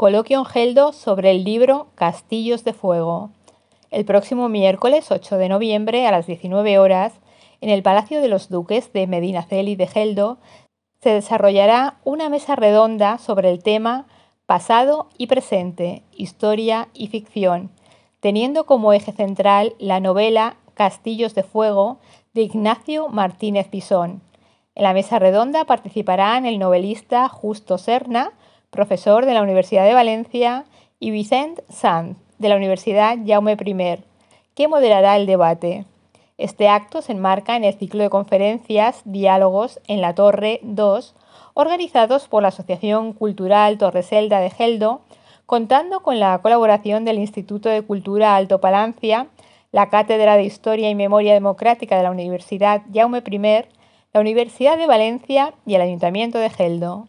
Coloquio en Geldo sobre el libro Castillos de Fuego. El próximo miércoles 8 de noviembre a las 19 horas, en el Palacio de los Duques de Medinaceli de Geldo, se desarrollará una mesa redonda sobre el tema Pasado y Presente, Historia y Ficción, teniendo como eje central la novela Castillos de Fuego de Ignacio Martínez Pisón. En la mesa redonda participarán el novelista Justo Serna, profesor de la Universidad de Valencia, y Vicent Sanz, de la Universidad Jaume I, que moderará el debate. Este acto se enmarca en el ciclo de conferencias Diálogos en la Torre 2, organizados por la Asociación Cultural Torreselda de Geldo, contando con la colaboración del Instituto de Cultura Alto Palancia, la Cátedra de Historia y Memoria Democrática de la Universidad Jaume I, la Universidad de Valencia y el Ayuntamiento de Geldo.